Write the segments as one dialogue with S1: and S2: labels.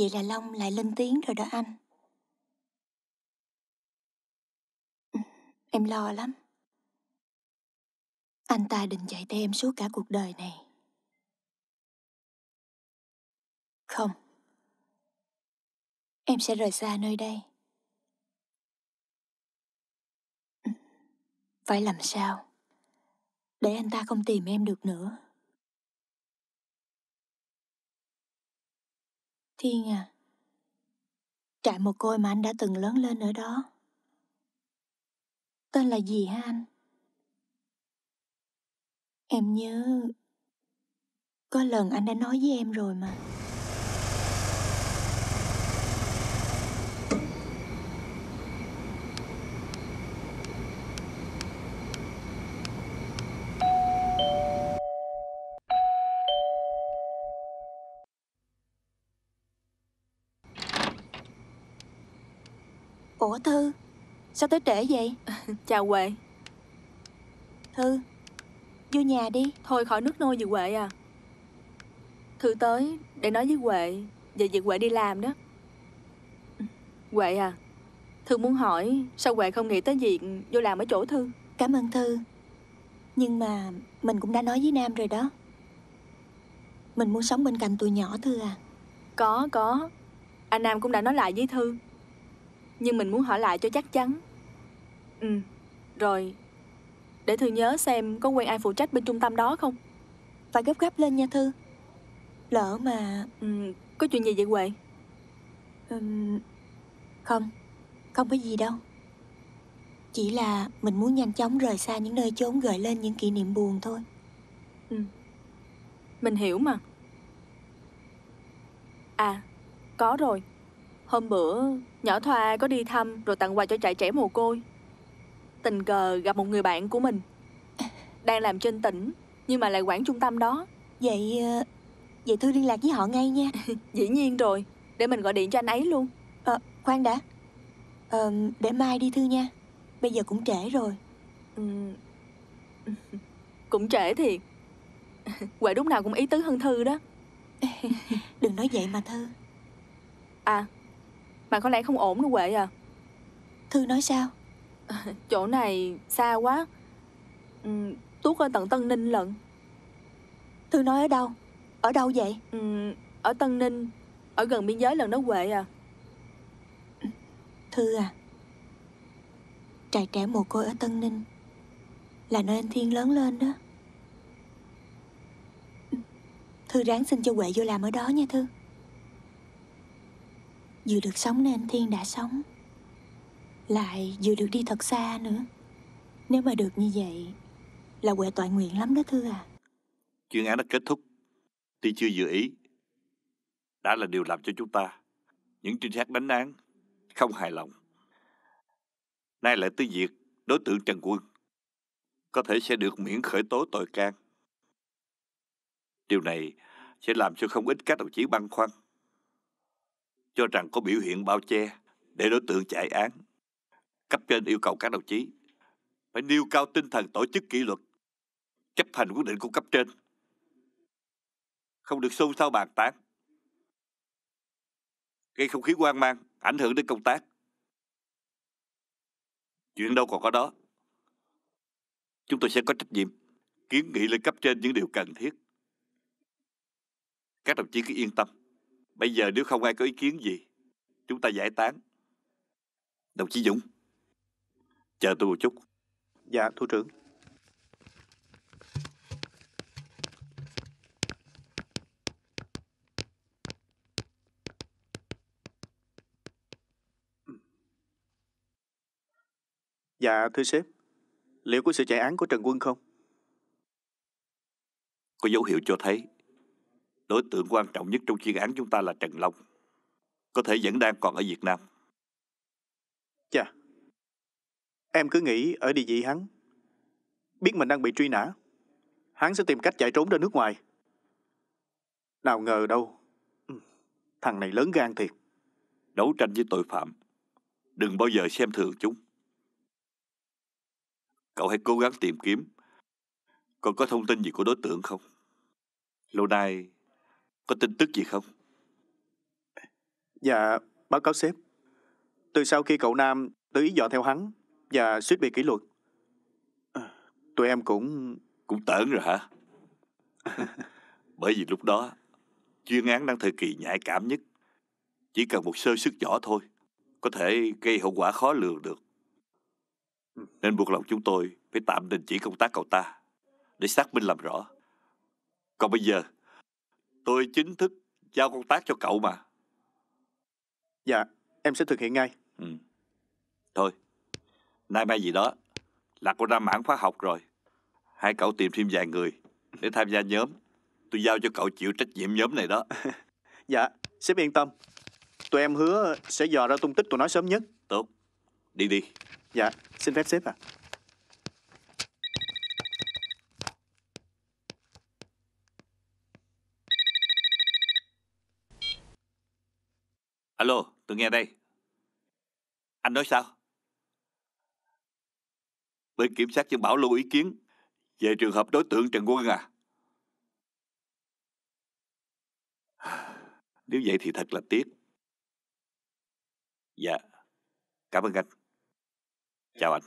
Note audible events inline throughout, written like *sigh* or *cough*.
S1: Vậy là Long lại lên tiếng rồi đó anh. Ừ, em lo lắm. Anh ta định chạy theo em suốt cả cuộc đời này. Không. Em sẽ rời xa nơi đây.
S2: Ừ, phải làm sao? Để anh ta không tìm em được nữa. Thiên à, trại mồ côi mà anh đã từng lớn lên ở đó. Tên là gì hả anh? Em nhớ, có lần anh đã nói với em rồi mà. Ủa Thư Sao tới trễ vậy *laughs* Chào Huệ Thư Vô nhà đi Thôi khỏi nước nôi về Huệ à Thư tới để nói với Huệ Về việc Huệ đi làm đó Huệ à Thư muốn hỏi Sao Huệ không nghĩ tới việc vô làm ở chỗ Thư Cảm ơn Thư Nhưng mà mình cũng đã nói với Nam rồi đó Mình muốn sống bên cạnh tụi nhỏ Thư à Có có Anh Nam cũng đã nói lại với Thư nhưng mình muốn hỏi lại cho chắc chắn Ừ, rồi Để Thư nhớ xem có quen ai phụ trách bên trung tâm đó không Phải gấp gấp lên nha Thư Lỡ mà ừ, Có chuyện gì vậy Huệ ừ, Không Không có gì đâu Chỉ là mình muốn nhanh chóng rời xa những nơi chốn gợi lên những kỷ niệm buồn thôi ừ. Mình hiểu mà À Có rồi Hôm bữa Nhỏ Thoa có đi thăm rồi tặng quà cho trại trẻ mồ côi Tình cờ gặp một người bạn của mình Đang làm trên tỉnh Nhưng mà lại quản trung tâm đó Vậy ờ, Vậy Thư liên lạc với họ ngay nha *laughs* Dĩ nhiên rồi Để mình gọi điện cho anh ấy luôn à, Khoan đã à, Để mai đi Thư nha Bây giờ cũng trễ rồi ừ. Cũng trễ thiệt Huệ *laughs* lúc nào cũng ý tứ hơn Thư đó *laughs* Đừng nói vậy mà Thư À mà có lẽ không ổn đâu Huệ à Thư nói sao *laughs* Chỗ này xa quá ừ, Tuốt ở tận Tân Ninh lận Thư nói ở đâu Ở đâu vậy ừ, Ở Tân Ninh Ở gần biên giới lần đó Huệ à Thư à Trại trẻ mồ côi ở Tân Ninh Là nơi anh Thiên lớn lên đó Thư ráng xin cho Huệ vô làm ở đó nha Thư Vừa được sống nên Thiên đã sống Lại vừa được đi thật xa nữa Nếu mà được như vậy Là Huệ tội nguyện lắm đó thưa. à
S3: Chuyên án đã kết thúc Tuy chưa dự ý Đã là điều làm cho chúng ta Những trinh sát đánh án Không hài lòng Nay lại tới việc đối tượng Trần Quân Có thể sẽ được miễn khởi tố tội can Điều này sẽ làm cho không ít các đồng chí băn khoăn cho rằng có biểu hiện bao che để đối tượng chạy án. Cấp trên yêu cầu các đồng chí phải nêu cao tinh thần tổ chức kỷ luật, chấp hành quyết định của cấp trên. Không được xôn xao bàn tán, gây không khí quan mang, ảnh hưởng đến công tác. Chuyện đâu còn có đó. Chúng tôi sẽ có trách nhiệm kiến nghị lên cấp trên những điều cần thiết. Các đồng chí cứ yên tâm. Bây giờ nếu không ai có ý kiến gì, chúng ta giải tán. Đồng chí Dũng, chờ tôi một chút. Dạ,
S4: thủ trưởng. Dạ, thưa sếp. Liệu có sự chạy án của Trần Quân không? Có dấu hiệu cho thấy
S3: Đối tượng quan trọng nhất trong chuyên án chúng ta là Trần Long. Có thể vẫn đang còn ở Việt Nam.
S4: Chà, em cứ nghĩ ở địa vị hắn. Biết mình đang bị truy nã. Hắn sẽ tìm cách chạy trốn ra nước ngoài. Nào ngờ đâu. Ừ, thằng này lớn gan thiệt. Đấu tranh với
S3: tội phạm. Đừng bao giờ xem thường chúng. Cậu hãy cố gắng tìm kiếm. Còn có thông tin gì của đối tượng không? Lâu nay
S4: có tin tức gì không? Dạ, báo cáo sếp. Từ sau khi cậu Nam tứ dọ theo hắn và suýt bị kỷ luật, à, tụi em cũng... Cũng tởn rồi hả? *laughs* Bởi vì
S3: lúc đó, chuyên án đang thời kỳ nhạy cảm nhất. Chỉ cần một sơ sức nhỏ thôi, có thể gây hậu quả khó lường được. Nên buộc lòng chúng tôi phải tạm đình chỉ công tác cậu ta để xác minh làm rõ. Còn bây giờ, Tôi chính thức giao công tác cho cậu mà. Dạ, em
S4: sẽ thực hiện ngay. Ừ.
S3: Thôi, nay mai gì đó là cô ra mãn khóa học rồi. Hai cậu tìm thêm vài người để tham gia nhóm. Tôi giao cho cậu
S4: chịu trách nhiệm nhóm này đó. *laughs* dạ, sếp yên tâm. Tụi em hứa sẽ dò ra tung tích tụi nó sớm nhất. Tốt, đi đi. Dạ, xin phép sếp ạ. À.
S3: Alo, tôi nghe đây. Anh nói sao? Bên kiểm sát cho Bảo lưu ý kiến về trường hợp đối tượng Trần Quân à. Nếu vậy thì thật là tiếc. Dạ, cảm ơn anh. Chào anh.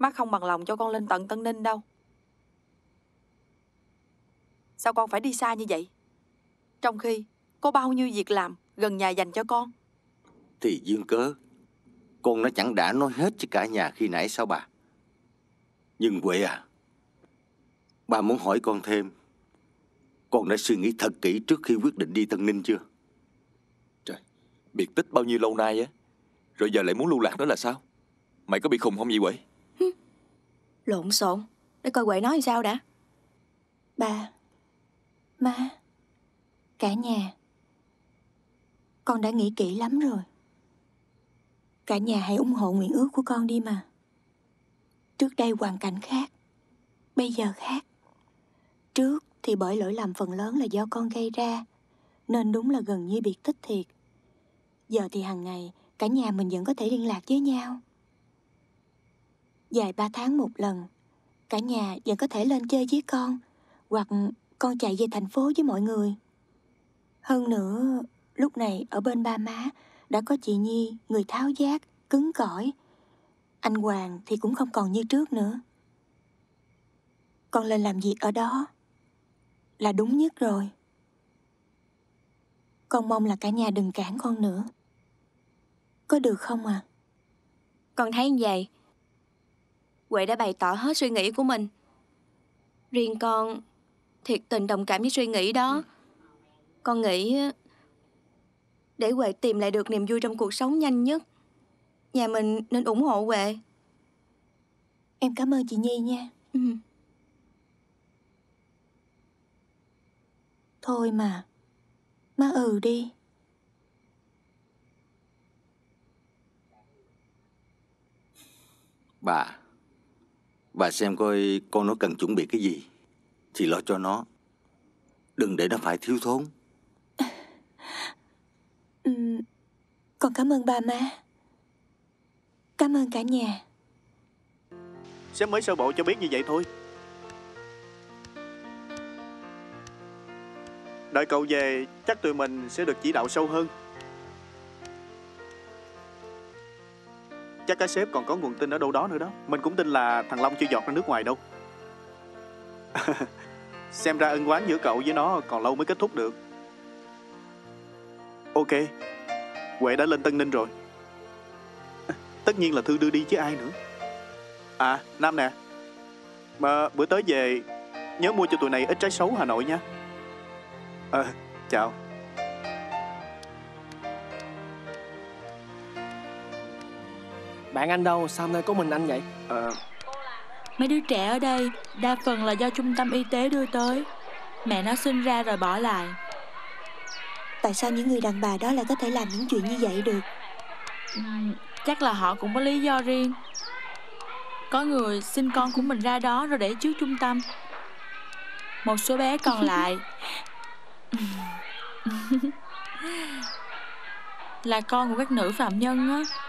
S3: Má không bằng lòng cho con lên tận Tân Ninh đâu.
S2: Sao con phải đi xa như vậy? Trong khi có bao nhiêu việc làm gần nhà dành cho con.
S5: Thì duyên cớ, con nó chẳng đã nói hết cho cả nhà khi nãy sao bà? Nhưng Huệ à, bà muốn hỏi con thêm. Con đã suy nghĩ thật kỹ trước khi quyết định đi Tân Ninh chưa? Trời,
S3: biệt tích bao nhiêu lâu nay á, rồi giờ lại muốn lưu lạc đó là sao? Mày có bị khùng không vậy Huệ?
S2: lộn xộn để coi quậy nói làm sao đã ba má cả nhà con đã nghĩ kỹ lắm rồi cả nhà hãy ủng hộ nguyện ước của con đi mà trước đây hoàn cảnh khác bây giờ khác trước thì bởi lỗi làm phần lớn là do con gây ra nên đúng là gần như biệt tích thiệt giờ thì hàng ngày cả nhà mình vẫn có thể liên lạc với nhau Dài ba tháng một lần, cả nhà vẫn có thể lên chơi với con hoặc con chạy về thành phố với mọi người. Hơn nữa, lúc này ở bên ba má đã có chị Nhi người tháo giác, cứng cỏi. Anh Hoàng thì cũng không còn như trước nữa. Con lên làm việc ở đó là đúng nhất rồi. Con mong là cả nhà đừng cản con nữa. Có được không à? Con thấy như vậy Huệ đã bày tỏ hết suy nghĩ của mình. Riêng con thiệt tình đồng cảm với suy nghĩ đó. Con nghĩ
S6: để Huệ tìm lại được niềm vui trong cuộc sống nhanh nhất, nhà mình nên ủng hộ Huệ.
S2: Em cảm ơn chị Nhi nha. Ừ. Thôi mà, má ừ đi.
S7: Bà
S5: Bà xem coi con nó cần chuẩn bị cái gì Thì lo cho nó Đừng để nó phải thiếu thốn
S2: ừ, Con cảm ơn ba má Cảm ơn cả nhà
S4: Sếp mới sơ bộ cho biết như vậy thôi Đợi cậu về Chắc tụi mình sẽ được chỉ đạo sâu hơn chắc cái sếp còn có nguồn tin ở đâu đó nữa đó Mình cũng tin là thằng Long chưa dọt ra nước ngoài đâu *laughs* Xem ra ân quán giữa cậu với nó còn lâu mới kết thúc được Ok Huệ đã lên Tân Ninh rồi *laughs* Tất nhiên là Thư đưa đi chứ ai nữa À Nam nè Mà bữa tới về Nhớ mua cho tụi này ít trái xấu Hà Nội nha à, chào
S2: bạn anh đâu Sao hôm nay có mình anh vậy à... Mấy đứa trẻ ở đây Đa phần là do trung tâm y tế đưa tới Mẹ nó sinh ra rồi bỏ lại Tại sao những người đàn bà đó lại có thể làm những chuyện như vậy được ừ, Chắc là họ cũng có lý do riêng Có người sinh con của mình ra đó rồi để trước trung tâm Một số bé còn *laughs* lại *laughs* Là con của các nữ phạm nhân á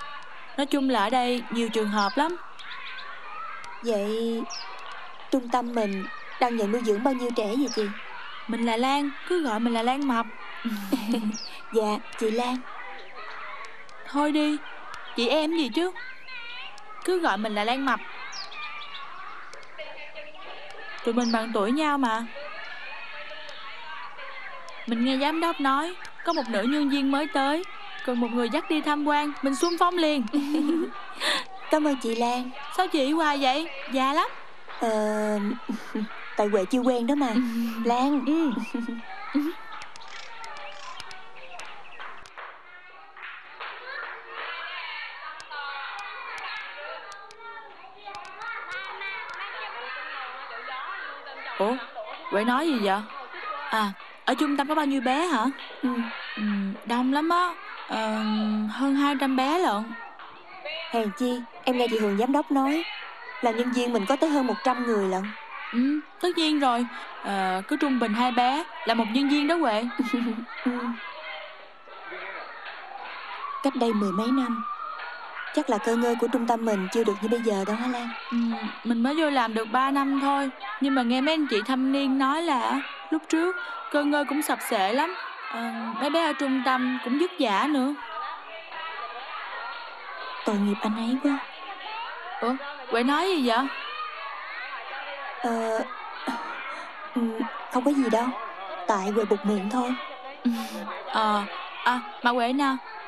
S2: Nói chung là ở đây nhiều trường hợp lắm Vậy trung tâm mình đang nhận nuôi dưỡng bao nhiêu trẻ vậy chị? Mình là Lan, cứ gọi mình là Lan Mập *laughs* Dạ, chị Lan Thôi đi, chị em gì chứ Cứ gọi mình là Lan Mập Tụi mình bằng tuổi nhau mà Mình nghe giám đốc nói Có một nữ nhân viên mới tới Cần một người dắt đi tham quan Mình xung phong liền *laughs* Cảm ơn chị Lan Sao chị hoài vậy? Già lắm Ờ... Tại Huệ chưa quen đó mà Lan ừ. Ủa, Huệ nói gì vậy? À, ở trung tâm có bao nhiêu bé hả? Ừ, ừ đông lắm á uh, hơn 200 bé lận Hèn chi em nghe chị Hường giám đốc nói Là nhân viên mình có tới hơn 100 người lận Ừ, tất nhiên rồi à, Cứ trung bình hai bé là một nhân viên đó Huệ *laughs* ừ. Cách đây mười mấy năm Chắc là cơ ngơi của trung tâm mình chưa được như bây giờ đâu hả Lan ừ, Mình mới vô làm được 3 năm thôi Nhưng mà nghe mấy anh chị thâm niên nói là Lúc trước cơ ngơi cũng sập sệ lắm à, Bé bé ở trung tâm cũng dứt giả nữa Tội nghiệp anh ấy quá Ủa Huệ nói gì vậy Ờ ừ, Không có gì đâu Tại Huệ bụt miệng thôi *laughs* Ờ à, Mà Huệ nè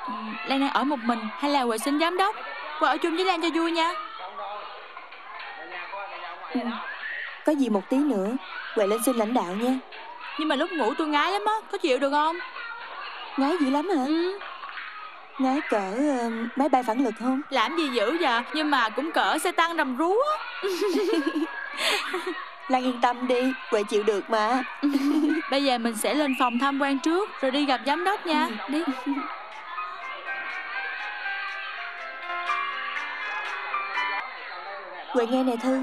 S2: ừ, Lan đang ở một mình hay là Huệ xin giám đốc Qua ở chung với Lan cho vui nha ừ. Có gì một tí nữa Huệ lên xin lãnh đạo nha nhưng mà lúc ngủ tôi ngái lắm á Có chịu được không Ngái dữ lắm hả ừ. Ngái cỡ uh, máy bay phản lực không Làm gì dữ vậy Nhưng mà cũng cỡ xe tăng rầm rú á *laughs* Lan yên tâm đi Huệ chịu được mà *laughs* Bây giờ mình sẽ lên phòng tham quan trước Rồi đi gặp giám đốc nha ừ. Đi Huệ nghe nè Thư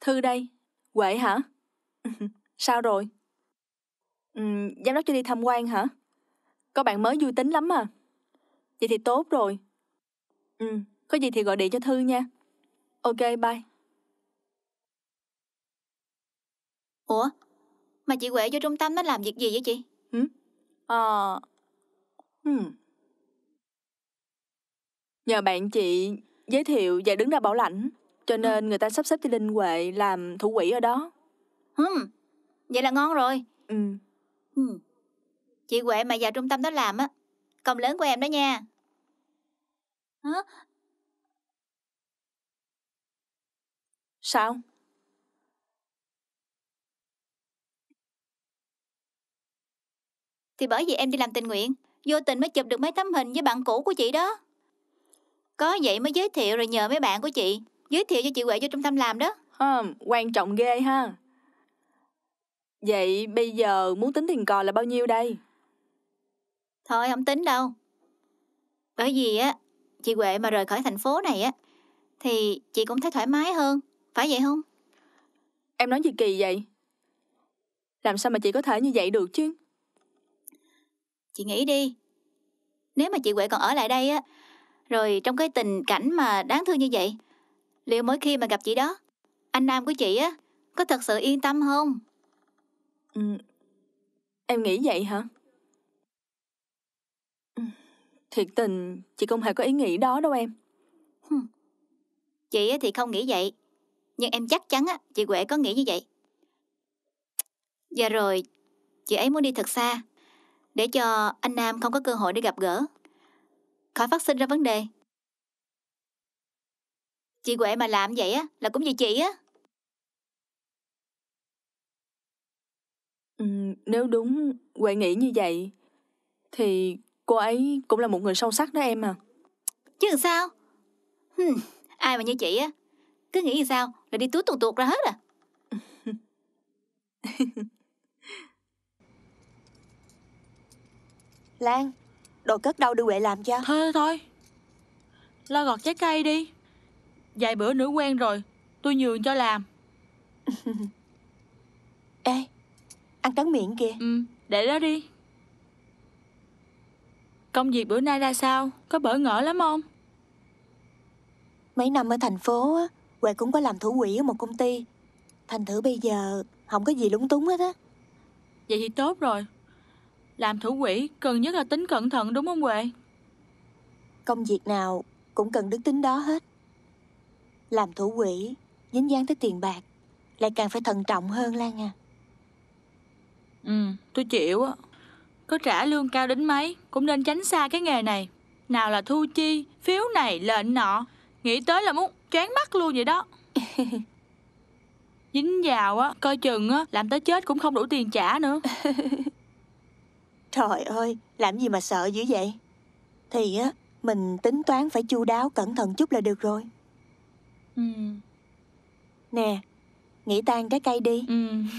S2: Thư đây Huệ hả *laughs* Sao rồi Ừ, giám đốc cho đi tham quan hả? Có bạn mới vui tính lắm à. Vậy
S1: thì tốt rồi. Ừ, có gì thì gọi điện cho Thư nha. Ok, bye. Ủa, mà chị Huệ vô trung tâm nó làm việc gì vậy chị? Ừ? Ờ... Ừ.
S2: Nhờ bạn chị giới thiệu và đứng ra bảo lãnh, cho nên ừ. người ta
S1: sắp xếp cho Linh Huệ làm thủ quỹ ở đó. Hừm, vậy là ngon rồi. Ừ. Ừ. Chị Huệ mà vào trung tâm đó làm á, công lớn của em đó nha. Hả? Sao? Thì bởi vì em đi làm tình nguyện, vô tình mới chụp được mấy tấm hình với bạn cũ của chị đó. Có vậy mới giới thiệu rồi nhờ mấy bạn của chị, giới thiệu cho chị Huệ vô trung tâm làm đó. À, quan trọng ghê ha. Vậy bây giờ muốn tính tiền cò là bao nhiêu đây? Thôi không tính đâu. Bởi vì á, chị Huệ mà rời khỏi thành phố này á, thì chị cũng thấy thoải mái hơn, phải vậy không? Em nói gì kỳ vậy? Làm sao mà chị có thể như vậy được chứ? Chị nghĩ đi. Nếu mà chị Huệ còn ở lại đây á, rồi trong cái tình cảnh mà đáng thương như vậy, liệu mỗi khi mà gặp chị đó, anh Nam của chị á, có thật sự yên tâm không? em nghĩ vậy hả? Ừ, thiệt tình, chị không hề có ý nghĩ đó đâu em. Chị thì không nghĩ vậy, nhưng em chắc chắn chị Huệ có nghĩ như vậy. Dạ rồi, chị ấy muốn đi thật xa, để cho anh Nam không có cơ hội để gặp gỡ. Khỏi phát sinh ra vấn đề. Chị Huệ mà làm vậy á là cũng vì chị á.
S2: nếu đúng quậy nghĩ như vậy thì cô ấy cũng là một người sâu sắc đó
S1: em à. Chứ sao? Hmm, ai mà như chị á, cứ nghĩ như sao là đi túi tuột tuột ra hết à. *laughs*
S2: Lan, đồ cất đâu đưa Huệ làm cho? Thôi thôi, lo gọt trái cây đi. Vài bữa nữa quen rồi, tôi nhường cho làm. *laughs* Ê, Ăn tráng miệng kìa Ừ, để đó đi Công việc bữa nay ra sao? Có bỡ ngỡ lắm không? Mấy năm ở thành phố á Huệ cũng có làm thủ quỹ ở một công ty Thành thử bây giờ không có gì lúng túng hết á Vậy thì tốt rồi Làm thủ quỹ cần nhất là tính cẩn thận đúng không Huệ? Công việc nào cũng cần đức tính đó hết Làm thủ quỹ dính dáng tới tiền bạc Lại càng phải thận trọng hơn Lan à Ừ, tôi chịu á. Có trả lương cao đến mấy, cũng nên tránh xa cái nghề này. Nào là thu chi, phiếu này, lệnh nọ. Nghĩ tới là muốn chán mắt luôn vậy đó. *laughs* Dính vào á, coi chừng á, làm tới chết cũng không đủ tiền trả nữa. *laughs* Trời ơi, làm gì mà sợ dữ vậy? Thì á, mình tính toán phải chu đáo cẩn thận chút là được rồi. Ừ. Nè, nghỉ tan cái cây đi. Ừ. *laughs*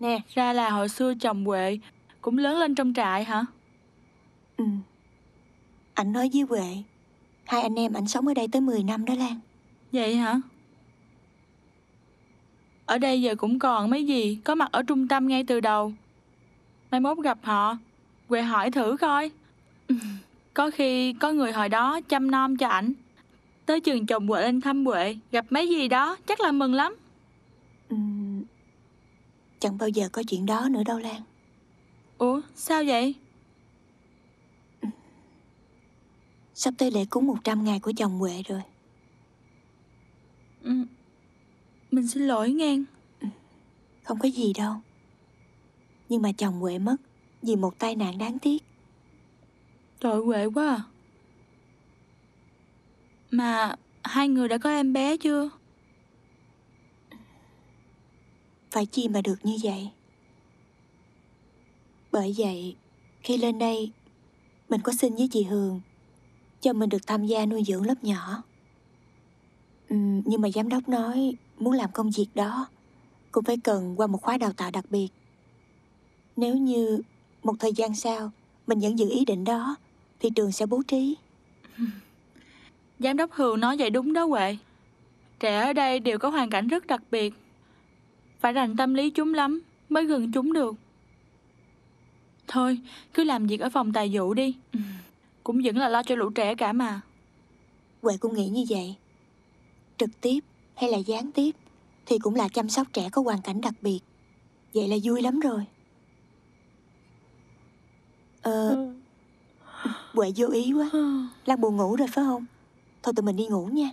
S2: Nè, ra là hồi xưa chồng Huệ cũng lớn lên trong trại hả? Ừ. Anh nói với Huệ, hai anh em ảnh sống ở đây tới 10 năm đó Lan. Vậy hả? Ở đây giờ cũng còn mấy gì có mặt ở trung tâm ngay từ đầu. Mai mốt gặp họ, Huệ hỏi thử coi. *laughs* Có khi có người hồi đó chăm nom cho ảnh. Tới trường chồng Huệ lên thăm Huệ, gặp mấy gì đó chắc là mừng lắm. Chẳng bao giờ có chuyện đó nữa đâu Lan Ủa sao vậy Sắp tới lễ cúng 100 ngày của chồng Huệ rồi ừ. Mình xin lỗi ngang ừ. Không có gì đâu Nhưng mà chồng Huệ mất Vì một tai nạn đáng tiếc Tội Huệ quá à Mà hai người đã có em bé chưa phải chi mà được như vậy bởi vậy khi lên đây mình có xin với chị hường cho mình được tham gia nuôi dưỡng lớp nhỏ ừ, nhưng mà giám đốc nói muốn làm công việc đó cũng phải cần qua một khóa đào tạo đặc biệt nếu như một thời gian sau mình vẫn giữ ý định đó thì trường sẽ bố trí *laughs* giám đốc hường nói vậy đúng đó huệ trẻ ở đây đều có hoàn cảnh rất đặc biệt phải rành tâm lý chúng lắm mới gần chúng được. Thôi, cứ làm việc ở phòng tài vụ đi. *laughs* Cũng vẫn là lo cho lũ trẻ cả mà. Huệ cũng nghĩ như vậy. Trực tiếp hay là gián tiếp thì cũng là chăm sóc trẻ có hoàn cảnh đặc biệt. Vậy là vui lắm rồi. Ờ, *sighs* Huệ vô ý quá. *sighs* Lan buồn ngủ rồi phải không? Thôi tụi mình đi ngủ nha.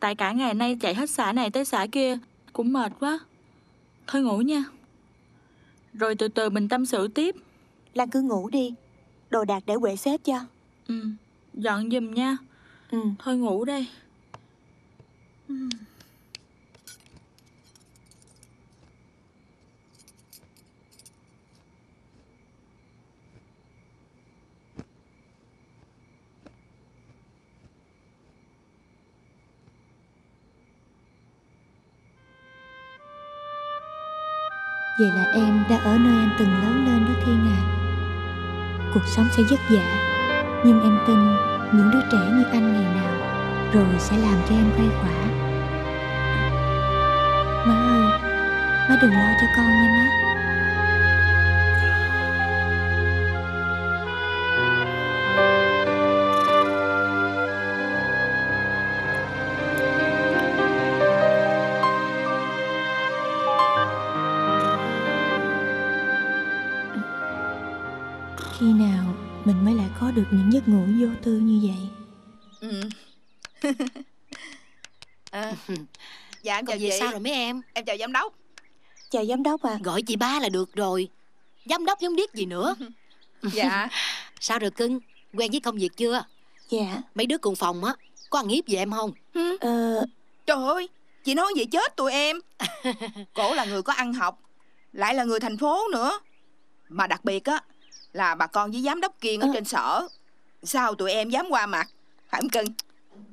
S2: Tại cả ngày nay chạy hết xã này tới xã kia cũng mệt quá. Thôi ngủ nha Rồi từ từ mình tâm sự tiếp Lan cứ ngủ đi Đồ đạc để quệ xếp cho Ừ Dọn giùm nha Ừ Thôi ngủ đây Ừ Vậy là em đã ở nơi anh từng lớn lên đó Thiên à Cuộc sống sẽ vất vả Nhưng em tin những đứa trẻ như anh ngày nào Rồi sẽ làm cho em quay khỏa Má ơi Má đừng lo cho con nha má
S8: em chào Còn về chị sao rồi mấy em Em chào giám đốc Chào giám đốc à Gọi chị ba là được rồi Giám đốc không biết gì nữa *laughs* Dạ *laughs* Sao rồi cưng Quen với công việc chưa Dạ Mấy đứa cùng phòng á Có ăn hiếp gì em không Ờ Trời ơi Chị nói vậy chết tụi em
S6: Cổ là người có ăn học Lại là người thành phố nữa Mà đặc biệt á Là bà con với giám đốc Kiên ở ờ. trên sở Sao tụi em dám qua mặt Hả em cưng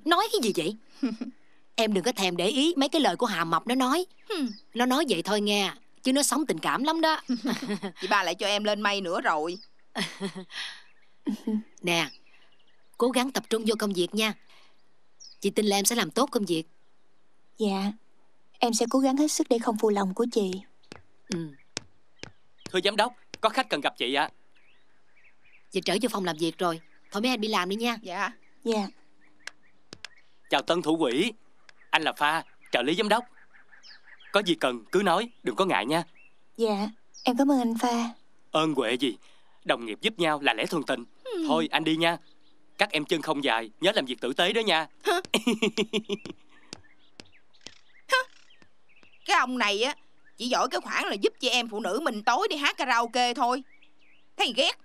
S8: Nói cái gì vậy *laughs* Em đừng có thèm để ý mấy cái lời của Hà Mập nó nói hmm. Nó nói vậy thôi nghe Chứ nó sống tình cảm lắm đó *laughs* Chị ba lại cho em lên mây nữa rồi *laughs* Nè Cố gắng tập trung vô công việc nha Chị tin là em sẽ làm tốt công việc Dạ Em sẽ cố gắng hết sức để không phụ lòng của chị ừ.
S9: Thưa giám đốc Có khách cần gặp chị ạ à.
S8: Chị trở vô phòng làm việc rồi Thôi mấy anh đi làm đi nha Dạ Dạ
S9: Chào tân thủ quỷ. Anh là Pha, trợ lý giám đốc Có gì cần cứ nói, đừng có ngại nha
S2: Dạ, em cảm ơn anh Pha
S9: Ơn huệ gì, đồng nghiệp giúp nhau là lẽ thường tình ừ. Thôi anh đi nha Các em chân không dài, nhớ làm việc tử tế đó nha *laughs*
S6: Cái ông này á, chỉ giỏi cái khoản là giúp chị em phụ nữ mình tối đi hát karaoke thôi Thấy ghét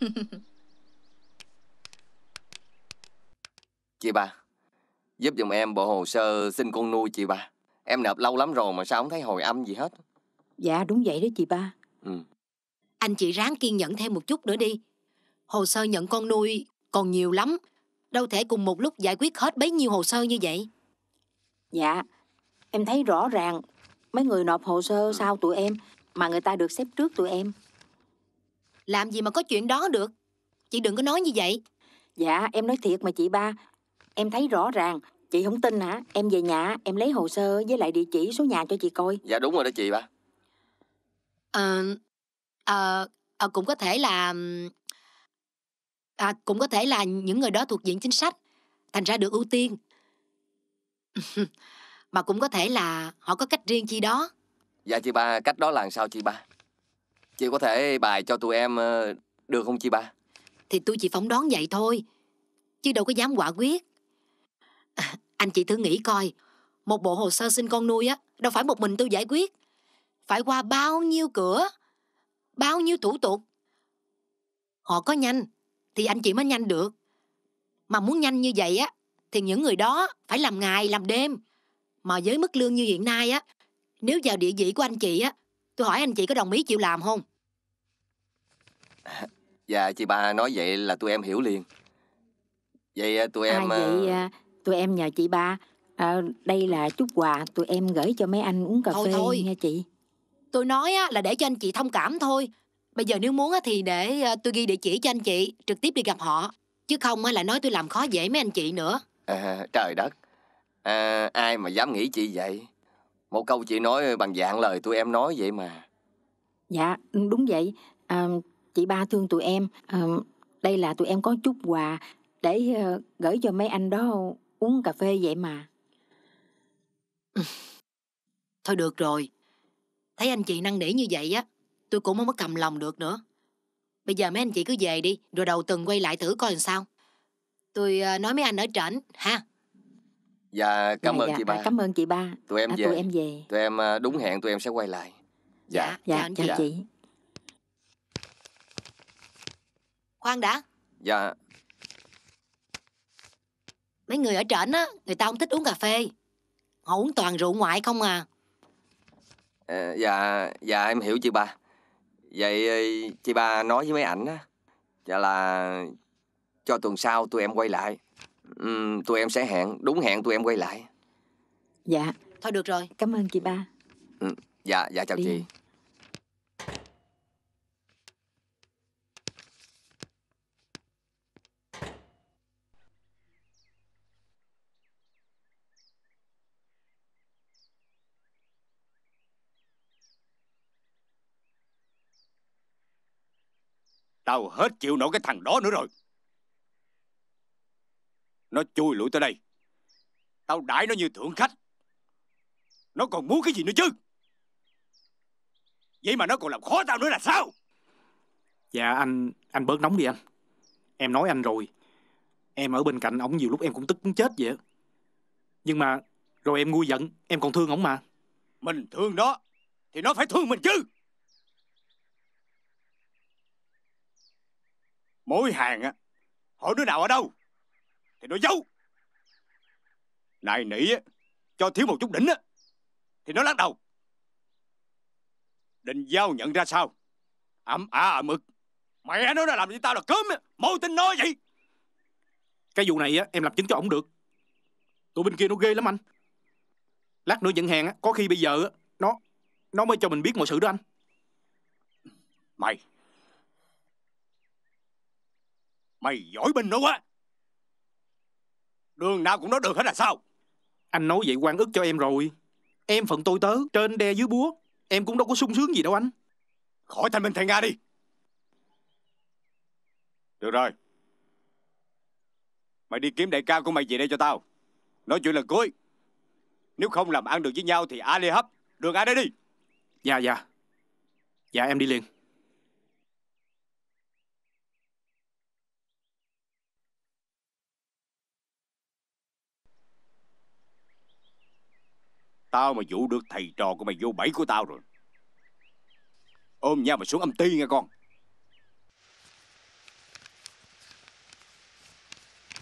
S7: *laughs* Chị ba, giúp dùm em bộ hồ sơ xin con nuôi chị ba. Em nộp lâu lắm rồi mà sao không thấy hồi âm gì hết.
S8: Dạ đúng vậy đó chị ba. Ừ. Anh chị ráng kiên nhẫn thêm một chút nữa đi. Hồ sơ nhận con nuôi còn nhiều lắm. Đâu thể cùng một lúc giải quyết hết bấy nhiêu hồ sơ như vậy. Dạ, em thấy rõ ràng mấy người nộp hồ sơ ừ. sau tụi em mà người ta được xếp trước tụi em. Làm gì mà có chuyện đó được. Chị đừng có nói như vậy. Dạ, em nói thiệt mà chị ba, Em thấy rõ ràng. Chị không tin hả? Em về nhà, em lấy hồ sơ với lại địa chỉ số nhà cho chị coi.
S7: Dạ đúng rồi đó chị ba.
S8: Ờ, ờ, ờ cũng có thể là... À, cũng có thể là những người đó thuộc diện chính sách, thành ra được ưu tiên. *laughs* Mà cũng có thể là họ có cách riêng chi đó.
S7: Dạ chị ba, cách đó là sao chị ba? Chị có thể bài cho tụi em ờ, được không chị ba?
S8: Thì tôi chỉ phỏng đoán vậy thôi, chứ đâu có dám quả quyết. À, anh chị thử nghĩ coi, một bộ hồ sơ xin con nuôi á, đâu phải một mình tôi giải quyết. Phải qua bao nhiêu cửa, bao nhiêu thủ tục. Họ có nhanh, thì anh chị mới nhanh được. Mà muốn nhanh như vậy á, thì những người đó phải làm ngày, làm đêm. Mà với mức lương như hiện nay á, nếu vào địa vị của anh chị á, tôi hỏi anh chị có đồng ý chịu làm không?
S7: Dạ, chị ba nói vậy là tụi em hiểu liền. Vậy à, tụi à, em... À, vậy
S8: tụi em nhờ chị ba à, đây là chút quà tụi em gửi cho mấy anh uống cà thôi, phê thôi. nha chị tôi nói á, là để cho anh chị thông cảm thôi bây giờ nếu muốn á, thì để ờ, tôi ghi địa chỉ cho anh chị trực tiếp đi gặp họ chứ không á, là nói tôi làm khó dễ mấy anh chị nữa
S7: à, trời đất à, ai mà dám nghĩ chị vậy một câu chị nói bằng dạng lời tụi em nói vậy mà
S8: dạ đúng vậy à, chị ba thương tụi em à, đây là tụi em có chút quà để uh, gửi cho mấy anh đó uống cà phê vậy mà. *laughs* Thôi được rồi, thấy anh chị năng nỉ như vậy á, tôi cũng không có cầm lòng được nữa. Bây giờ mấy anh chị cứ về đi, rồi đầu tuần quay lại thử coi làm sao. Tôi ờ, nói mấy anh ở trển, ha.
S7: Dạ, cảm dạ, ơn dạ, chị ba. Cảm ơn
S8: chị ba. Tụi em à, về. Tụi em
S7: về. Tụi em ờ, đúng hẹn tụi em sẽ quay lại. Dạ, dạ, dạ, dạ. chào dạ. chị. Khoan đã. Dạ
S8: mấy người ở trển á người ta không thích uống cà phê họ uống toàn rượu ngoại không à
S7: ờ, dạ dạ em hiểu chị ba vậy ờ, chị ba nói với mấy ảnh á dạ là cho tuần sau tụi em quay lại ừ, tụi em sẽ hẹn đúng hẹn tụi em quay lại dạ
S8: thôi được rồi cảm ơn chị ba
S7: ừ, dạ dạ chào Đi. chị
S5: Tao hết chịu nổi cái thằng đó nữa rồi Nó chui lũi tới đây Tao đãi nó như thượng khách Nó còn muốn cái gì nữa chứ Vậy mà nó còn làm khó tao nữa là sao Dạ anh Anh bớt nóng đi anh Em nói anh rồi Em ở bên cạnh ổng nhiều lúc em cũng tức muốn chết vậy Nhưng mà Rồi em nguôi giận Em còn thương ổng mà Mình thương nó Thì nó phải thương mình chứ mối hàng á hỏi đứa nào ở đâu thì nó giấu này nỉ á cho thiếu một chút đỉnh á thì nó lắc đầu định giao nhận ra sao ẩm à ở mực, mẹ nó đã làm gì tao là cớm á mô tin nói vậy cái vụ này á em làm chứng cho ổng được tụi bên kia nó ghê lắm anh lát nữa nhận hàng á có khi bây giờ á nó nó mới cho mình biết mọi sự đó anh mày Mày giỏi binh nữa quá Đường nào cũng nói được hết là sao Anh nói vậy quan ức cho em rồi Em phận tôi tớ Trên đe dưới búa Em cũng đâu có sung sướng gì đâu anh Khỏi thanh minh thầy Nga đi Được rồi Mày đi kiếm đại ca của mày về đây cho tao Nói chuyện lần cuối Nếu không làm ăn được với nhau thì A lê hấp Đường ai đây đi Dạ dạ Dạ em đi liền Tao mà dụ được thầy trò của mày vô bẫy của tao rồi Ôm nhau mà xuống âm ti nghe con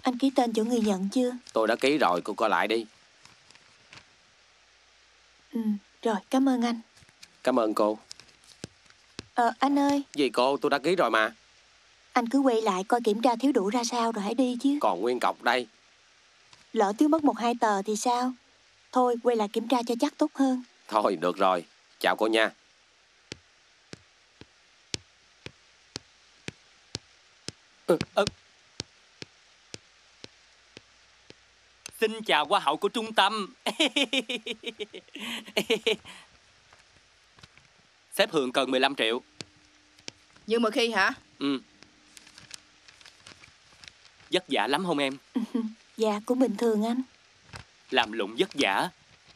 S2: Anh ký tên chỗ người nhận chưa
S5: Tôi đã ký
S9: rồi cô coi lại đi
S2: Ừ rồi cảm ơn anh Cảm ơn cô Ờ anh ơi
S9: Gì cô tôi đã ký rồi mà
S2: Anh cứ quay lại coi kiểm tra thiếu đủ ra sao rồi hãy đi chứ Còn nguyên cọc đây Lỡ thiếu mất một hai tờ thì sao Thôi quay lại kiểm tra cho chắc tốt hơn
S7: Thôi được rồi
S9: Chào cô nha ừ, ừ. Xin chào hoa hậu của trung tâm Sếp *laughs* Hường cần 15 triệu
S6: Nhưng mà khi hả?
S9: Ừ Vất vả lắm không em?
S6: *laughs* dạ, cũng bình thường
S2: anh
S9: làm lụng vất vả,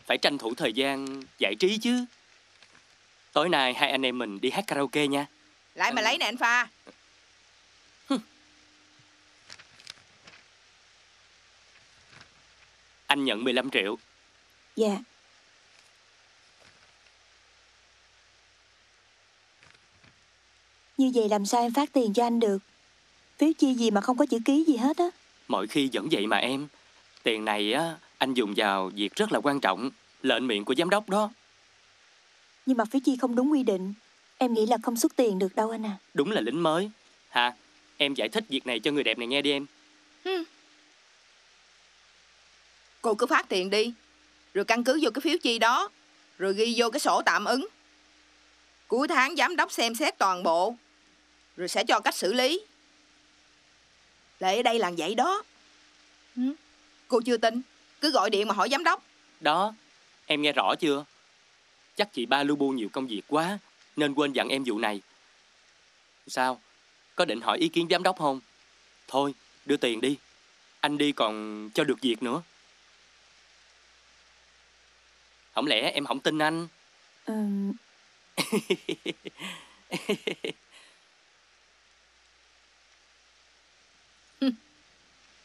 S9: phải tranh thủ thời gian giải trí chứ. Tối nay hai anh em mình đi hát karaoke nha.
S6: Lại mà lấy nè anh Pha.
S9: Anh nhận 15 triệu.
S2: Dạ. Yeah. Như vậy làm sao em phát tiền cho anh được? Phiếu chi gì mà không có chữ ký gì hết á.
S9: Mọi khi vẫn vậy mà em. Tiền này á anh dùng vào việc rất là quan trọng, lệnh miệng của giám đốc đó.
S2: Nhưng mà phí chi không đúng quy định, em nghĩ là không xuất tiền được đâu anh à.
S9: Đúng là lính mới. hả em giải thích việc này cho người đẹp này nghe đi em.
S6: Ừ. Cô cứ phát tiền đi, rồi căn cứ vô cái phiếu chi đó, rồi ghi vô cái sổ tạm ứng. Cuối tháng giám đốc xem xét toàn bộ, rồi sẽ cho cách xử lý. Lệ ở đây là vậy đó. Ừ. Cô chưa tin cứ gọi điện mà hỏi giám đốc.
S9: Đó, em nghe rõ chưa? Chắc chị ba lưu bu nhiều công việc quá, nên quên dặn em vụ này. Sao? Có định hỏi ý kiến giám đốc không? Thôi, đưa tiền đi. Anh đi còn cho được việc nữa. Không lẽ em không tin anh?
S2: Ừ. *laughs*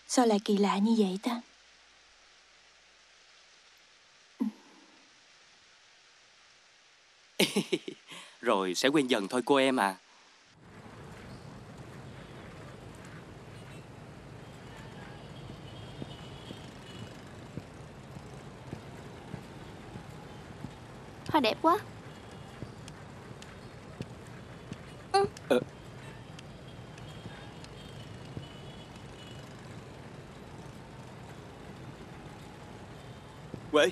S2: Sao lại kỳ lạ như vậy ta?
S9: sẽ quen dần thôi cô em à
S2: Hoa đẹp quá ừ. ờ.
S5: Quế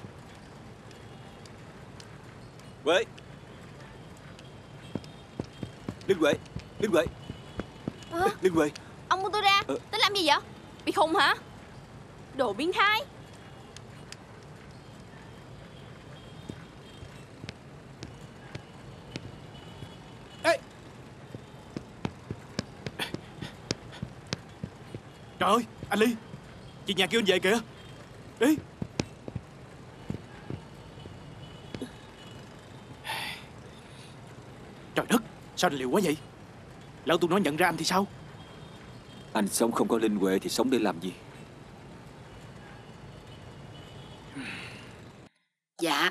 S5: Quế
S3: Linh Huệ Linh Huệ à? Linh Huệ
S1: Ông buông tôi ra à. Tính làm gì vậy Bị khùng hả Đồ biến thái
S5: Ê Trời ơi anh Ly Chị nhà kêu anh về kìa Đi Sao anh liều quá vậy Lỡ tôi nói nhận ra anh thì sao Anh sống không có linh huệ thì sống để làm gì
S8: Dạ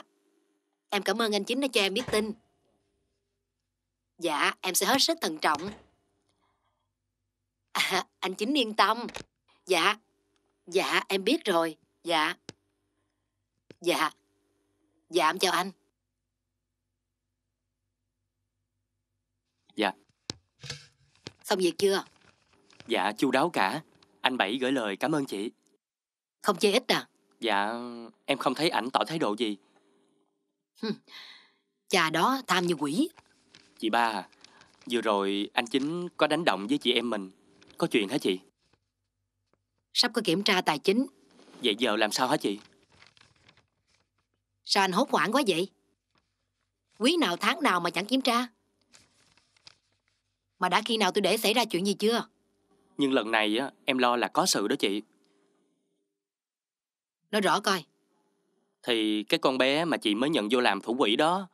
S8: Em cảm ơn anh Chính đã cho em biết tin Dạ em sẽ hết sức thận trọng à, Anh Chính yên tâm Dạ Dạ em biết rồi Dạ Dạ Dạ em chào anh Dạ Xong việc chưa
S9: Dạ chu đáo cả Anh Bảy gửi lời cảm ơn chị
S8: Không chê ít à
S9: Dạ em không thấy ảnh tỏ thái độ gì Cha đó tham như quỷ Chị ba à, Vừa rồi anh Chính có đánh động với chị em mình Có chuyện hả chị
S8: Sắp có kiểm tra tài chính Vậy giờ làm sao hả chị Sao anh hốt hoảng quá vậy Quý nào tháng nào mà chẳng kiểm tra mà đã khi nào tôi để xảy ra chuyện gì chưa
S9: Nhưng lần này á em lo là có sự đó chị Nói rõ coi Thì cái con bé mà chị mới nhận vô làm thủ quỹ đó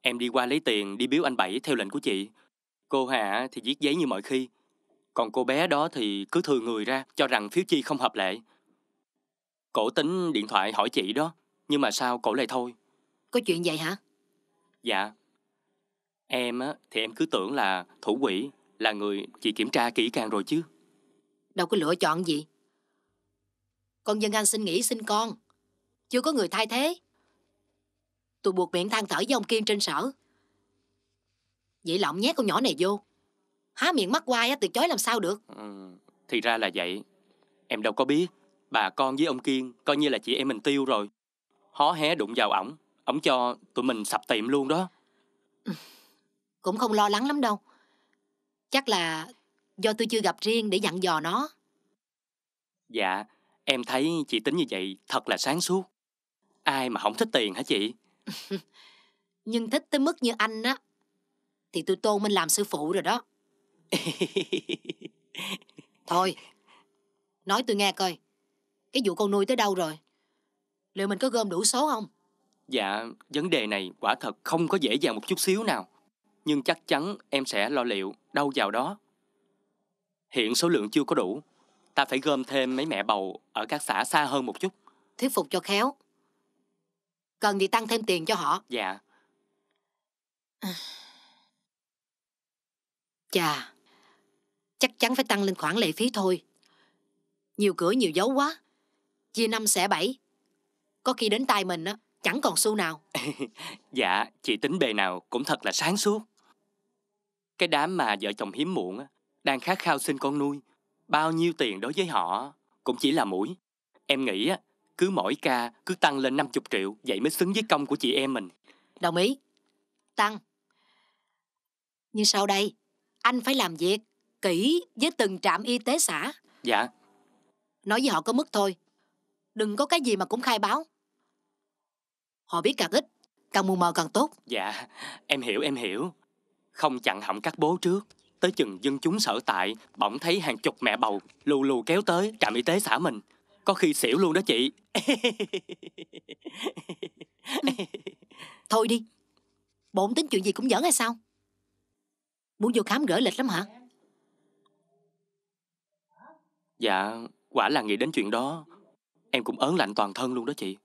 S9: Em đi qua lấy tiền đi biếu anh Bảy theo lệnh của chị Cô Hạ thì viết giấy như mọi khi Còn cô bé đó thì cứ thừa người ra cho rằng phiếu chi không hợp lệ Cổ tính điện thoại hỏi chị đó Nhưng mà sao cổ lại thôi
S8: Có chuyện vậy hả?
S9: Dạ Em á, thì em cứ tưởng là thủ quỹ là người chị kiểm tra kỹ càng rồi chứ.
S8: Đâu có lựa chọn gì. Con dân anh xin nghỉ xin con. Chưa có người thay thế. Tôi buộc miệng than thở với ông Kiên trên sở. Vậy là ông nhét con nhỏ này vô. Há miệng mắc quai á, từ chối làm sao được. Ừ,
S9: thì ra là vậy. Em đâu có biết. Bà con với ông Kiên coi như là chị em mình tiêu rồi. Hó hé đụng vào ổng. Ổng cho tụi mình sập tiệm luôn đó. Ừ
S8: cũng không lo lắng lắm đâu. Chắc là do tôi chưa gặp riêng để dặn dò nó.
S9: Dạ, em thấy chị tính như vậy thật là sáng suốt. Ai mà không thích tiền hả chị? *laughs*
S8: Nhưng thích tới mức như anh á, thì tôi tôn mình làm sư phụ rồi đó. *laughs* Thôi, nói tôi nghe coi, cái vụ con nuôi tới đâu rồi? Liệu mình có gom đủ số không?
S9: Dạ, vấn đề này quả thật không có dễ dàng một chút xíu nào nhưng chắc chắn em sẽ lo liệu, đâu vào đó. Hiện số lượng chưa có đủ, ta phải gom thêm mấy mẹ bầu ở các xã xa hơn một chút.
S8: Thuyết phục cho khéo. Cần thì tăng thêm tiền cho họ. Dạ. *sighs* Chà, chắc chắn phải tăng lên khoản lệ phí thôi. Nhiều cửa nhiều dấu quá. Chia năm sẽ bảy. Có khi đến tay mình á, chẳng còn xu nào. *laughs*
S9: dạ, chị tính bề nào cũng thật là sáng suốt. Cái đám mà vợ chồng hiếm muộn đang khát khao sinh con nuôi. Bao nhiêu tiền đối với họ cũng chỉ là mũi. Em nghĩ cứ mỗi ca cứ tăng lên 50 triệu, vậy mới xứng với công của chị em mình.
S8: Đồng ý. Tăng. Nhưng sau đây, anh phải làm việc kỹ với từng trạm y tế xã. Dạ. Nói với họ có mức thôi. Đừng có cái gì mà cũng khai báo. Họ biết càng ít, càng mù mờ càng tốt.
S9: Dạ, em hiểu, em hiểu không chặn hỏng các bố trước. Tới chừng dân chúng sở tại, bỗng thấy hàng chục mẹ bầu lù lù kéo tới trạm y tế xã mình. Có khi xỉu luôn đó chị.
S8: *laughs* Thôi đi, bộn tính chuyện gì cũng giỡn hay sao? Muốn vô khám gỡ lịch lắm hả?
S9: Dạ, quả là nghĩ đến chuyện đó Em cũng ớn lạnh toàn thân luôn đó chị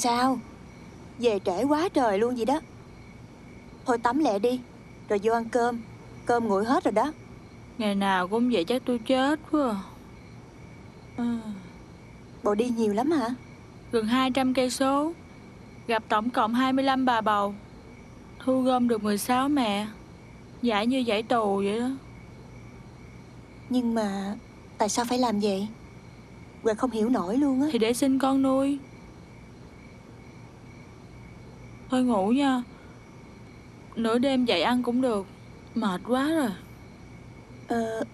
S2: sao Về trễ quá trời luôn vậy đó Thôi tắm lẹ đi Rồi vô ăn cơm Cơm nguội hết rồi đó Ngày nào cũng vậy chắc tôi chết quá à. Ừ. Bộ đi nhiều lắm hả Gần 200 cây số Gặp tổng cộng 25 bà bầu Thu gom được 16 mẹ Giải như giải tù vậy đó Nhưng mà Tại sao phải làm vậy Quỳnh không hiểu nổi luôn á Thì để sinh con nuôi Thôi ngủ nha Nửa đêm dậy ăn cũng được Mệt quá rồi Ờ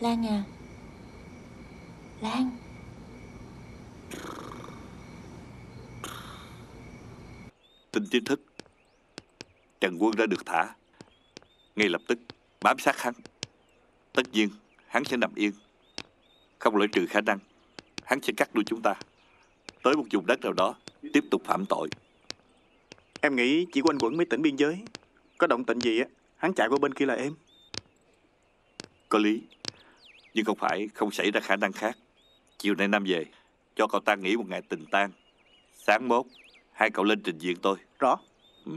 S2: Lan à Lan
S3: Tin chính thức Trần Quân đã được thả Ngay lập tức bám sát hắn Tất nhiên hắn sẽ nằm yên Không lợi trừ khả năng Hắn sẽ cắt đuôi chúng ta
S4: Tới một vùng đất nào đó Tiếp tục phạm tội Em nghĩ chỉ quanh quẩn mấy tỉnh biên giới Có động tịnh gì á Hắn chạy qua bên kia là em
S3: Có lý Nhưng không phải không xảy ra khả năng khác Chiều nay Nam về Cho cậu ta nghỉ một ngày tình tang Sáng mốt Hai cậu lên trình diện tôi Rõ
S7: ừ.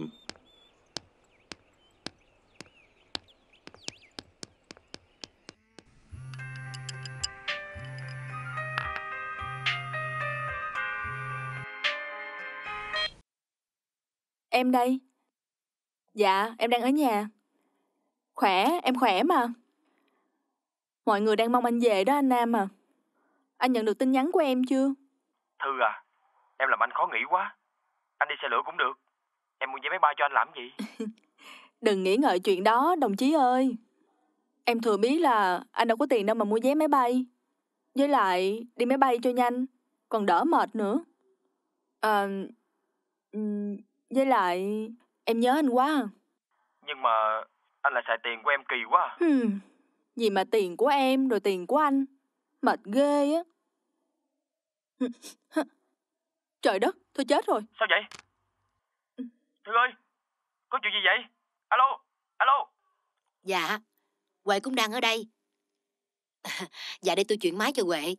S2: Em đây Dạ em đang ở nhà Khỏe em khỏe mà Mọi người đang mong anh về đó anh Nam à anh nhận được tin nhắn của em chưa?
S9: Thư à, em làm anh khó nghĩ quá. Anh đi xe lửa cũng được. Em mua vé máy bay cho anh làm gì?
S2: *laughs* Đừng nghĩ ngợi chuyện đó, đồng chí ơi. Em thừa biết là anh đâu có tiền đâu mà mua vé máy bay. Với lại đi máy bay cho nhanh, còn đỡ mệt nữa. À, với lại em nhớ anh quá. À.
S9: Nhưng mà anh lại xài tiền của em kỳ quá. À.
S2: Hừm, gì mà tiền của em rồi tiền của anh. Mệt ghê á.
S8: *laughs* Trời đất, tôi chết rồi.
S5: Sao vậy? Ừ. Thư ơi, có chuyện gì vậy? Alo, alo.
S8: Dạ, Huệ cũng đang ở đây. *laughs* dạ để tôi chuyển máy cho Huệ.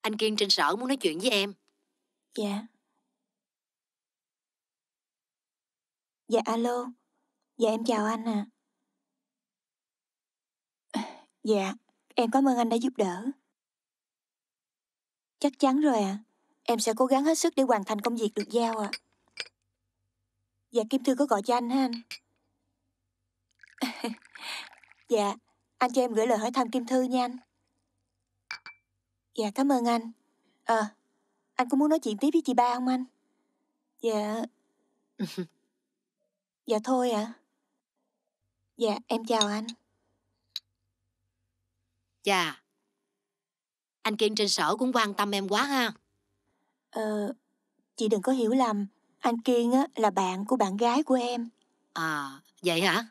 S8: Anh Kiên trên sở muốn nói chuyện với em. Dạ. Dạ alo. Dạ em chào anh à.
S2: Dạ, em cảm ơn anh đã giúp đỡ. Chắc chắn rồi ạ. À. Em sẽ cố gắng hết sức để hoàn thành công việc được giao ạ. À. Dạ Kim Thư có gọi cho anh ha anh? *laughs* dạ, anh cho em gửi lời hỏi thăm Kim Thư nha anh. Dạ cảm ơn anh. Ờ, à, anh có muốn nói chuyện tiếp với chị ba không anh? Dạ. *laughs*
S8: dạ thôi ạ. À. Dạ, em chào anh. Chà, dạ. Anh Kiên trên sở cũng quan tâm em quá ha. Ờ, chị đừng có hiểu lầm. Anh Kiên á, là bạn
S2: của bạn gái của em. À, vậy hả?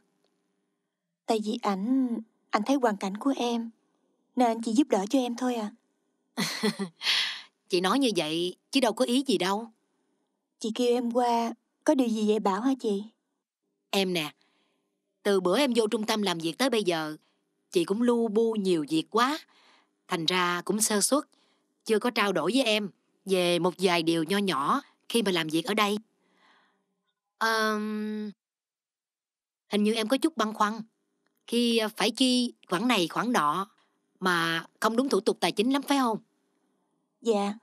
S2: Tại vì ảnh, anh thấy hoàn cảnh của em. Nên chị giúp đỡ cho em thôi à. *laughs*
S8: chị nói như vậy chứ đâu có ý gì đâu. Chị kêu em qua, có điều gì vậy bảo hả chị? Em nè, từ bữa em vô trung tâm làm việc tới bây giờ, chị cũng lu bu nhiều việc quá thành ra cũng sơ suất, chưa có trao đổi với em về một vài điều nho nhỏ khi mà làm việc ở đây. Um, hình như em có chút băn khoăn khi phải chi khoản này khoản nọ mà không đúng thủ tục tài chính lắm phải không? Dạ.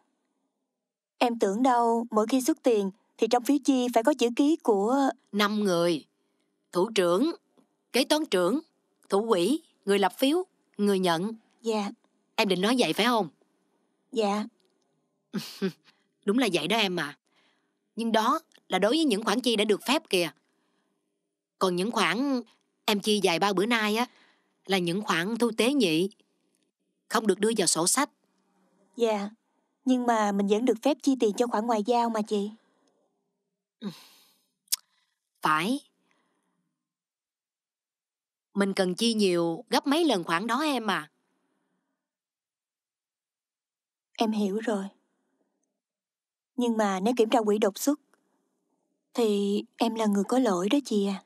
S8: Em
S2: tưởng đâu mỗi khi xuất tiền thì trong phiếu chi phải có chữ
S8: ký của... năm người. Thủ trưởng, kế toán trưởng, thủ quỹ, người lập phiếu, người nhận. Dạ. Em định nói vậy phải không? Dạ. *laughs* Đúng là vậy đó em mà. Nhưng đó là đối với những khoản chi đã được phép kìa. Còn những khoản em chi dài ba bữa nay á là những khoản thu tế nhị không được đưa vào sổ sách. Dạ,
S2: nhưng mà mình vẫn được phép chi tiền cho khoản ngoại giao mà chị. *sighs*
S8: Phải. Mình cần chi nhiều gấp mấy lần khoản đó em à. Em hiểu
S2: rồi. Nhưng mà nếu kiểm tra quỹ đột xuất, thì
S8: em là người có lỗi đó chị à.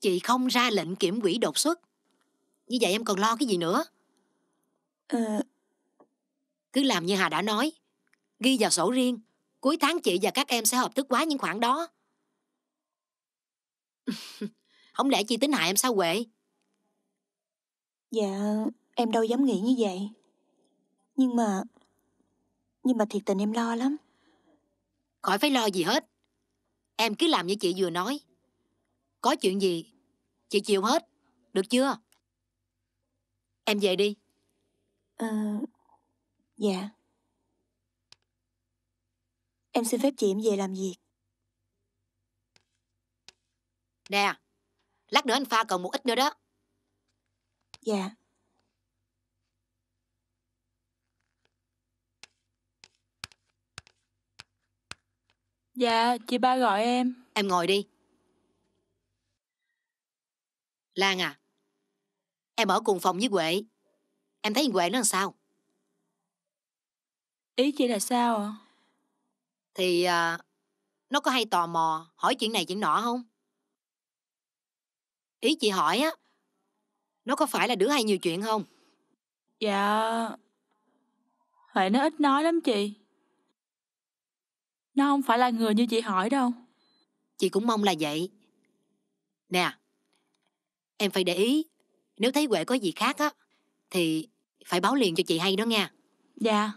S8: Chị không ra lệnh kiểm quỹ đột xuất. Như vậy em còn lo cái gì nữa? Ờ... Cứ làm như Hà đã nói. Ghi vào sổ riêng. Cuối tháng chị và các em sẽ hợp thức quá những khoản đó. *laughs* không lẽ chị tính hại em sao quệ? Dạ, em đâu dám nghĩ như vậy. Nhưng mà nhưng mà thiệt tình em lo lắm Khỏi phải lo gì hết Em cứ làm như chị vừa nói Có chuyện gì Chị chịu hết Được chưa Em về đi Ờ Dạ Em xin phép chị em về làm việc Nè Lát nữa anh pha còn một ít nữa đó Dạ
S2: Dạ, chị ba gọi em. Em ngồi đi.
S8: Lan à, em ở cùng phòng với Huệ. Em thấy Huệ nó làm sao? Ý chị là sao ạ? Thì à, nó có hay tò mò hỏi chuyện này chuyện nọ không? Ý chị hỏi á, nó có phải là đứa hay nhiều chuyện không? Dạ, Huệ nó ít nói lắm chị. Nó không phải là người như chị hỏi đâu. Chị cũng mong là vậy. Nè, em phải để ý. Nếu thấy Huệ có gì khác á, thì phải báo liền cho chị hay đó nha. Dạ.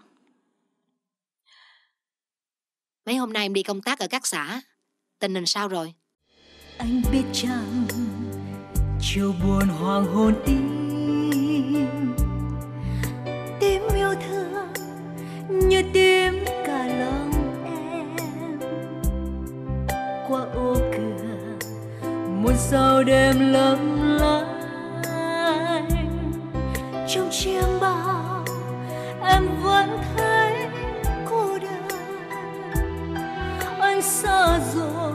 S8: Mấy hôm nay em đi công tác ở các xã, tình hình sao rồi?
S2: Anh biết chăng, chiều buồn hoàng hôn ý sao đêm lấp lánh trong chiêm bao em vẫn thấy cô đơn anh xa rồi